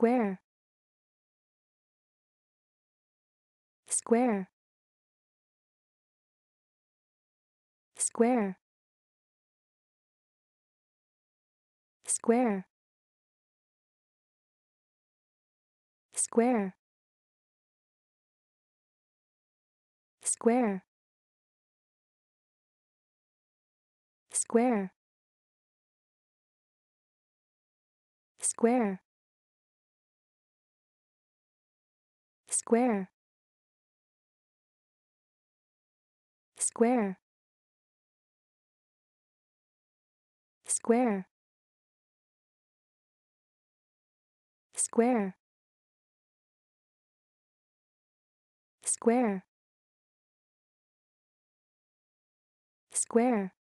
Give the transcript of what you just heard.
square square square square square square square square square square square square square square